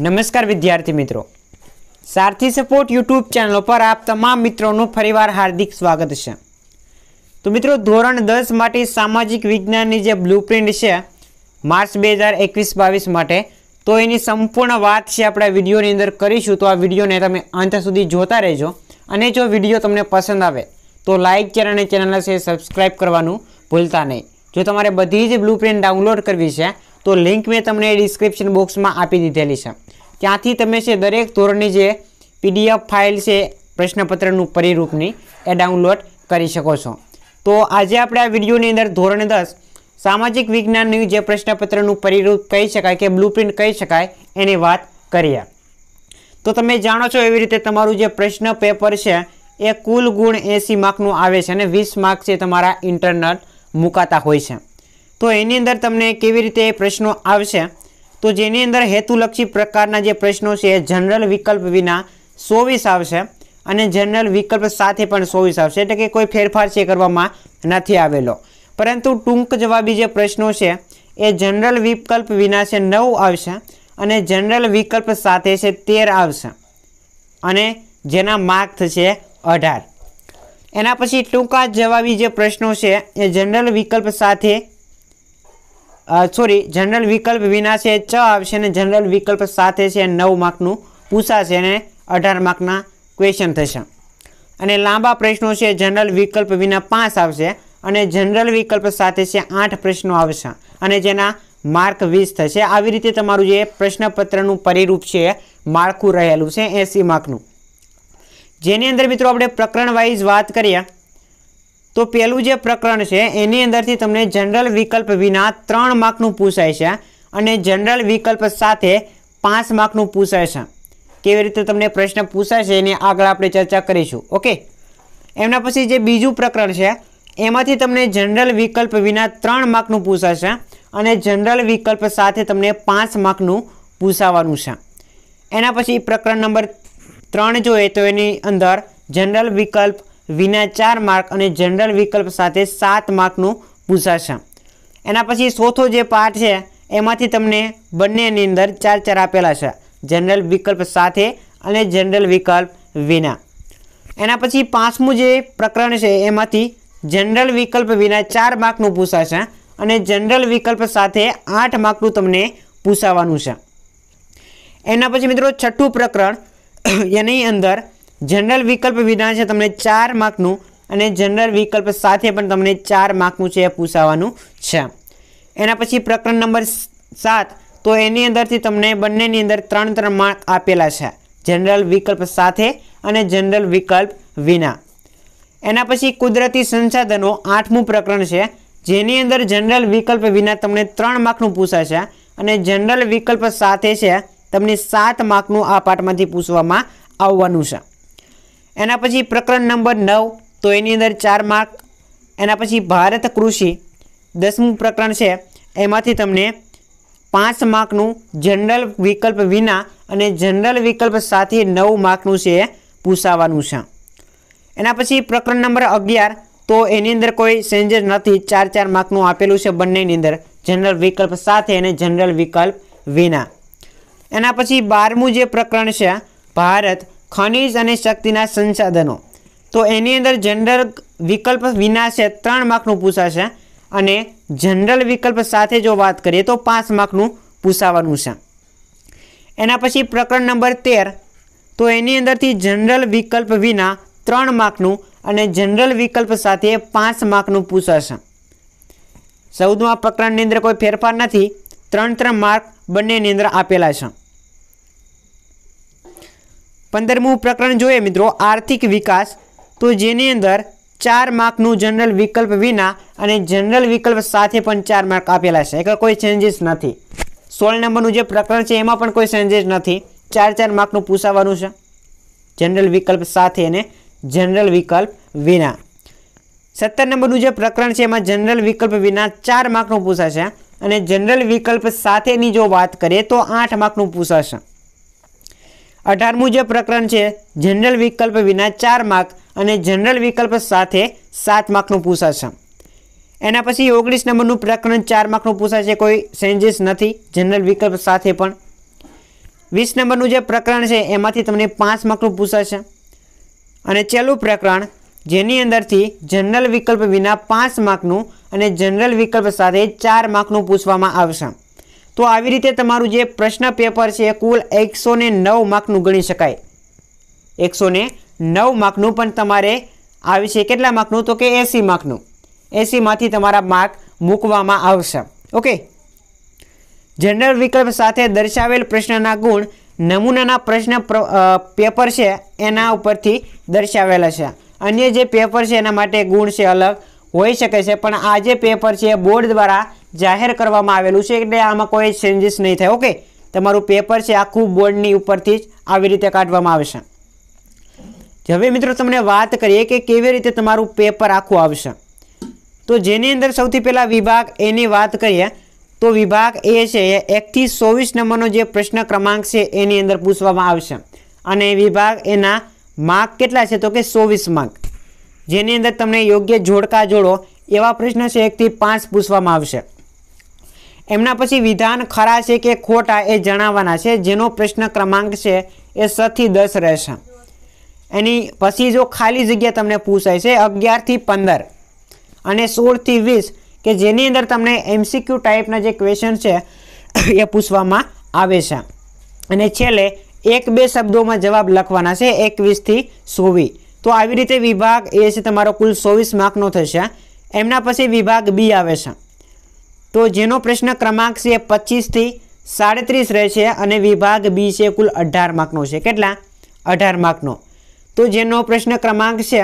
નમસ્કાર વિદ્યાર્થી મિત્રો સારથી સપોર્ટ યુટ્યુબ ચેનલ પર આપ તમામ મિત્રોનું ફરીવાર હાર્દિક સ્વાગત છે તો મિત્રો ધોરણ દસ માટે સામાજિક વિજ્ઞાનની જે બ્લુપ્રિન્ટ છે માર્ચ બે હજાર એકવીસ બાવીસ માટે તો એની સંપૂર્ણ વાત છે આપણે વિડીયોની અંદર કરીશું તો આ વિડીયોને તમે અંત સુધી જોતા રહેજો અને જો વિડીયો તમને પસંદ આવે તો લાઇક ચેનલ અને ચેનલને સબસ્ક્રાઈબ કરવાનું ભૂલતા નહીં જો તમારે બધી જ બ્લુપ્રિન્ટ ડાઉનલોડ કરવી છે તો લિંક મેં તમને ડિસ્ક્રિપ્શન બોક્સમાં આપી દીધેલી છે ત્યાંથી તમે છે દરેક ધોરણની જે પીડીએફ ફાઇલ છે પ્રશ્નપત્રનું પરિરૂપની એ ડાઉનલોડ કરી શકો છો તો આજે આપણે આ વિડીયોની અંદર ધોરણ દસ સામાજિક વિજ્ઞાનનું જે પ્રશ્નપત્રનું પરિરૂપ કહી શકાય કે બ્લુપ્રિન્ટ કહી શકાય એની વાત કરીએ તો તમે જાણો છો એવી રીતે તમારું જે પ્રશ્ન પેપર છે એ કુલ ગુણ એંસી માર્કનું આવે છે અને વીસ માર્ક છે તમારા ઇન્ટરનલ મુકાતા હોય છે તો એની અંદર તમને કેવી રીતે પ્રશ્નો આવશે તો જેની અંદર હેતુલક્ષી પ્રકારના જે પ્રશ્નો છે એ જનરલ વિકલ્પ વિના સોવીસ આવશે અને જનરલ વિકલ્પ સાથે પણ સોવીસ આવશે એટલે કે કોઈ ફેરફાર છે કરવામાં નથી આવેલો પરંતુ ટૂંક જવાબી જે પ્રશ્નો છે એ જનરલ વિકલ્પ વિના છે નવ આવશે અને જનરલ વિકલ્પ સાથે છે તેર આવશે અને જેના માર્ક થશે અઢાર એના પછી ટૂંકા જવાબી જે પ્રશ્નો છે એ જનરલ વિકલ્પ સાથે સોરી જનરલ વિકલ્પ વિના છે છ આવશે અને જનરલ વિકલ્પ સાથે છે નવ માર્કનું પૂછાશે અને અઢાર માર્કના ક્વેશ્ચન થશે અને લાંબા પ્રશ્નો છે જનરલ વિકલ્પ વિના પાંચ આવશે અને જનરલ વિકલ્પ સાથે છે આઠ પ્રશ્નો આવશે અને જેના માર્ક વીસ થશે આવી રીતે તમારું જે પ્રશ્નપત્રનું પરિરૂપ છે માળખું રહેલું છે એંસી માર્કનું જેની અંદર મિત્રો આપણે પ્રકરણ વાઇઝ વાત કરીએ તો પહેલું જે પ્રકરણ છે એની અંદરથી તમને જનરલ વિકલ્પ વિના ત્રણ માર્કનું પૂછાય છે અને જનરલ વિકલ્પ સાથે પાંચ માર્કનું પૂછાય છે કેવી રીતે તમને પ્રશ્ન પૂછાય છે એની આગળ આપણે ચર્ચા કરીશું ઓકે એમના પછી જે બીજું પ્રકરણ છે એમાંથી તમને જનરલ વિકલ્પ વિના ત્રણ માર્કનું પૂછાશે અને જનરલ વિકલ્પ સાથે તમને પાંચ માર્કનું પૂછાવાનું છે એના પછી પ્રકરણ નંબર ત્રણ જોઈએ તો એની અંદર જનરલ વિકલ્પ વિના ચાર માર્ક અને જનરલ વિકલ્પ સાથે સાત માર્કનું પૂછાશે એના પછી ચોથો જે પાઠ છે એમાંથી તમને બંનેની અંદર ચાર ચાર આપેલા છે જનરલ વિકલ્પ સાથે અને જનરલ વિકલ્પ વિના એના પછી પાંચમું જે પ્રકરણ છે એમાંથી જનરલ વિકલ્પ વિના ચાર માર્કનું પૂછાશે અને જનરલ વિકલ્પ સાથે આઠ માર્કનું તમને પૂછાવાનું છે એના પછી મિત્રો છઠ્ઠું પ્રકરણ એની અંદર જનરલ વિકલ્પ વિના છે તમને ચાર માર્કનું અને જનરલ વિકલ્પ સાથે પણ તમને ચાર માર્કનું છે એ પૂછાવાનું છે એના પછી પ્રકરણ નંબર સાત તો એની અંદરથી તમને બંનેની અંદર ત્રણ ત્રણ માર્ક આપેલા છે જનરલ વિકલ્પ સાથે અને જનરલ વિકલ્પ વિના એના પછી કુદરતી સંસાધનો આઠમું પ્રકરણ છે જેની અંદર જનરલ વિકલ્પ વિના તમને ત્રણ માર્કનું પૂછાશે અને જનરલ વિકલ્પ સાથે છે તમને સાત માર્કનું આ પાઠમાંથી પૂછવામાં આવવાનું છે એના પછી પ્રકરણ નંબર નવ તો એની અંદર ચાર માર્ક એના પછી ભારત કૃષિ દસમું પ્રકરણ છે એમાંથી તમને પાંચ માર્કનું જનરલ વિકલ્પ વિના અને જનરલ વિકલ્પ સાથે નવ માર્કનું છે પૂછાવાનું છે એના પછી પ્રકરણ નંબર અગિયાર તો એની અંદર કોઈ સેન્જર નથી ચાર ચાર માર્કનું આપેલું છે બંનેની અંદર જનરલ વિકલ્પ સાથે અને જનરલ વિકલ્પ વિના એના પછી બારમું જે પ્રકરણ છે ભારત ખનિજ અને શક્તિના સંસાધનો તો એની અંદર જનરલ વિકલ્પ વિના છે ત્રણ માર્કનું પૂછાશે અને જનરલ વિકલ્પ સાથે જો વાત કરીએ તો પાંચ માર્કનું પૂછાવાનું છે એના પછી પ્રકરણ નંબર તેર તો એની અંદરથી જનરલ વિકલ્પ વિના ત્રણ માર્કનું અને જનરલ વિકલ્પ સાથે પાંચ માર્કનું પૂછાશે ચૌદમાં પ્રકરણની અંદર કોઈ ફેરફાર નથી ત્રણ ત્રણ માર્ક બંનેની અંદર આપેલા છે પંદરમું પ્રકરણ જોઈએ મિત્રો આર્થિક વિકાસ તો જેની અંદર ચાર માર્કનું જનરલ વિકલ્પ વિના અને જનરલ વિકલ્પ સાથે પણ ચાર માર્ક આપેલા છે એટલે કોઈ ચેન્જીસ નથી સોળ નંબરનું જે પ્રકરણ છે એમાં પણ કોઈ ચેન્જીસ નથી ચાર ચાર માર્કનું પૂછાવાનું છે જનરલ વિકલ્પ સાથે અને જનરલ વિકલ્પ વિના સત્તર નંબરનું જે પ્રકરણ છે એમાં જનરલ વિકલ્પ વિના ચાર માર્કનું પૂછાશે અને જનરલ વિકલ્પ સાથેની જો વાત કરીએ તો આઠ માર્કનું પૂછાશે અઢારમું જે પ્રકરણ છે જનરલ વિકલ્પ વિના ચાર માર્ક અને જનરલ વિકલ્પ સાથે સાત માર્કનું પૂછાશે એના પછી ઓગણીસ નંબરનું પ્રકરણ ચાર માર્કનું પૂછાશે કોઈ ચેન્જીસ નથી જનરલ વિકલ્પ સાથે પણ વીસ નંબરનું જે પ્રકરણ છે એમાંથી તમને પાંચ માર્કનું પૂછાશે અને છેલ્લું પ્રકરણ જેની અંદરથી જનરલ વિકલ્પ વિના પાંચ માર્કનું અને જનરલ વિકલ્પ સાથે ચાર માર્કનું પૂછવામાં આવશે તો આવી રીતે તમારું જે પ્રશ્ન પેપર છે એ કુલ એકસો ને નવ માર્કનું ગણી શકાય એકસો ને નવ માર્કનું પણ તમારે આવી છે કેટલા માર્કનું તો કે એસી માર્કનું એસીમાંથી તમારા માર્ક મૂકવામાં આવશે ઓકે જનરલ વિકલ્પ સાથે દર્શાવેલ પ્રશ્નના ગુણ નમૂનાના પ્રશ્ન પેપર છે એના ઉપરથી દર્શાવેલા છે અન્ય જે પેપર છે એના માટે ગુણ છે અલગ હોઈ શકે છે પણ આ જે પેપર છે બોર્ડ દ્વારા જાહેર કરવામાં આવેલું છે એટલે આમાં કોઈ ચેન્જીસ નહીં થાય ઓકે તમારું પેપર છે આખું બોર્ડની ઉપરથી જ આવી રીતે કાઢવામાં આવશે હવે મિત્રો તમને વાત કરીએ કે કેવી રીતે તમારું પેપર આખું આવશે તો જેની અંદર સૌથી પહેલાં વિભાગ એની વાત કરીએ તો વિભાગ એ છે એકથી ચોવીસ નંબરનો જે પ્રશ્ન ક્રમાંક છે એની અંદર પૂછવામાં આવશે અને વિભાગ એના માર્ક કેટલા છે તો કે ચોવીસ માર્ક જેની અંદર તમને યોગ્ય જોડકા જોડો એવા પ્રશ્ન છે એકથી પાંચ પૂછવામાં આવશે એમના પછી વિધાન ખરા છે કે ખોટા એ જણાવવાના છે જેનો પ્રશ્ન ક્રમાંક છે એ સથી દસ રહેશે એની પછી જો ખાલી જગ્યા તમને પૂછાય છે અગિયારથી પંદર અને સોળથી વીસ કે જેની અંદર તમને એમસીક્યુ ટાઈપના જે ક્વેશ્ચન છે એ પૂછવામાં આવે છે અને છેલ્લે એક બે શબ્દોમાં જવાબ લખવાના છે એકવીસથી સોવીસ તો આવી રીતે વિભાગ એ છે તમારો કુલ સોવીસ માર્કનો થશે એમના પછી વિભાગ બી આવે છે તો જેનો પ્રશ્ન ક્રમાંક છે પચીસથી સાડત્રીસ રહેશે અને વિભાગ બી છે કુલ અઢાર માર્કનો છે કેટલા અઢાર માર્કનો તો જેનો પ્રશ્ન ક્રમાંક છે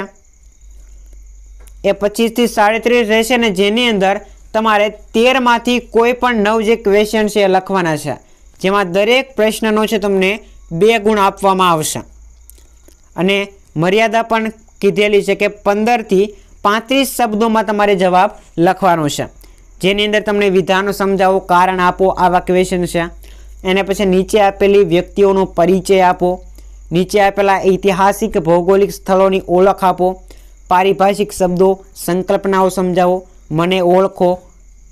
એ પચીસથી સાડત્રીસ રહેશે અને જેની અંદર તમારે તેરમાંથી કોઈ પણ નવ જે ક્વેશ્ચન છે એ લખવાના છે જેમાં દરેક પ્રશ્નનો છે તમને બે ગુણ આપવામાં આવશે અને મર્યાદા પણ કીધેલી છે કે પંદરથી પાંત્રીસ શબ્દોમાં તમારે જવાબ લખવાનો છે જેની અંદર તમને વિધાનો સમજાવો કારણ આપો આવા ક્વેશ્ચન છે એના પછી નીચે આપેલી વ્યક્તિઓનો પરિચય આપો નીચે આપેલા ઐતિહાસિક ભૌગોલિક સ્થળોની ઓળખ આપો પારિભાષિક શબ્દો સંકલ્પનાઓ સમજાવો મને ઓળખો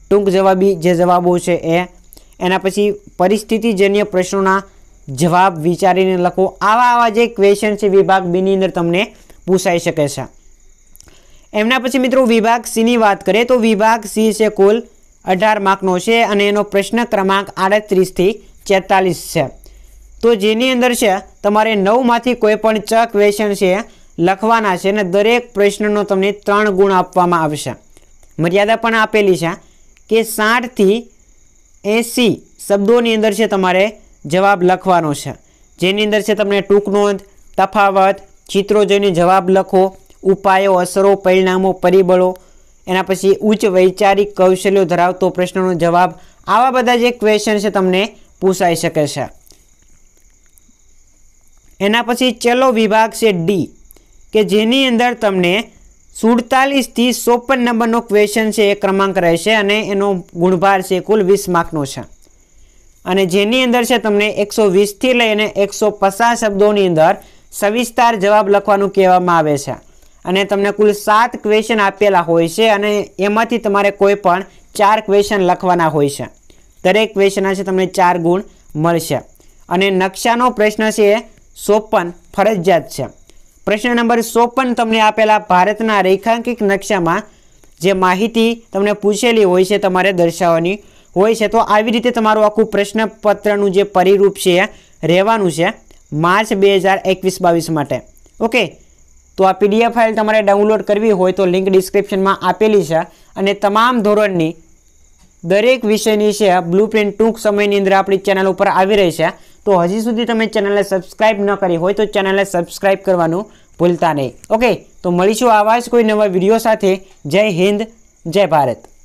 ટૂંક જવાબી જે જવાબો છે એ એના પછી પરિસ્થિતિજન્ય પ્રશ્નોના જવાબ વિચારીને લખો આવા આવા જે ક્વેશ્ચન છે વિભાગ બીની અંદર તમને પૂછાઈ શકે છે એમના પછી મિત્રો વિભાગ સીની વાત કરીએ તો વિભાગ સી છે કુલ અઢાર માર્કનો છે અને એનો પ્રશ્ન ક્રમાંક આડત્રીસથી તેતાલીસ છે તો જેની અંદર છે તમારે નવમાંથી કોઈ પણ ચ ક્વેશ્ચન છે લખવાના છે અને દરેક પ્રશ્નનો તમને ત્રણ ગુણ આપવામાં આવશે મર્યાદા પણ આપેલી છે કે સાઠથી એંસી શબ્દોની અંદર છે તમારે જવાબ લખવાનો છે જેની અંદર છે તમને ટૂંક નોંધ તફાવત ચિત્રો જોઈને જવાબ લખો ઉપાયો અસરો પરિણામો પરિબળો એના પછી ઉચ્ચ વૈચારિક કૌશલ્યો ધરાવતો પ્રશ્નનો જવાબ આવા બધા જે ક્વેશ્ચન છે તમને પૂછાઈ શકે છે એના પછી ચલો વિભાગ છે ડી કે જેની અંદર તમને સુડતાલીસથી ચોપન નંબરનો ક્વેશ્ચન છે એ ક્રમાંક રહેશે અને એનો ગુણભાર છે કુલ વીસ માર્કનો છે અને જેની અંદર છે તમને એકસો વીસથી લઈને એકસો પચાસ શબ્દોની અંદર સવિસ્તાર જવાબ લખવાનું કહેવામાં આવે છે અને તમને કુલ સાત ક્વેશ્ચન આપેલા હોય છે અને એમાંથી તમારે કોઈ પણ ચાર ક્વેશ્ચન લખવાના હોય છે દરેક ક્વેશ્ચનના છે તમને ચાર ગુણ મળશે અને નકશાનો પ્રશ્ન છે એ સોપન ફરજિયાત છે પ્રશ્ન નંબર સોપન તમને આપેલા ભારતના રેખાંકિત નકશામાં જે માહિતી તમને પૂછેલી હોય છે તમારે દર્શાવવાની હોય છે તો આવી રીતે તમારું આખું પ્રશ્નપત્રનું જે પરિરૂપ છે રહેવાનું છે માર્ચ બે હજાર એકવીસ બાવીસ માટે ઓકે તો આ પીડીએફ ફાઇલ તમારે ડાઉનલોડ કરવી હોય તો લિંક ડિસ્ક્રિપ્શનમાં આપેલી છે અને તમામ ધોરણની દરેક વિષયની છે પ્રિન્ટ ટૂંક સમયની અંદર આપણી ચેનલ ઉપર આવી રહી છે તો હજી સુધી તમે ચેનલને સબસ્ક્રાઈબ ન કરી હોય તો ચેનલને સબસ્ક્રાઇબ કરવાનું ભૂલતા નહીં ઓકે તો મળીશું આવા જ કોઈ નવા વિડીયો સાથે જય હિન્દ જય ભારત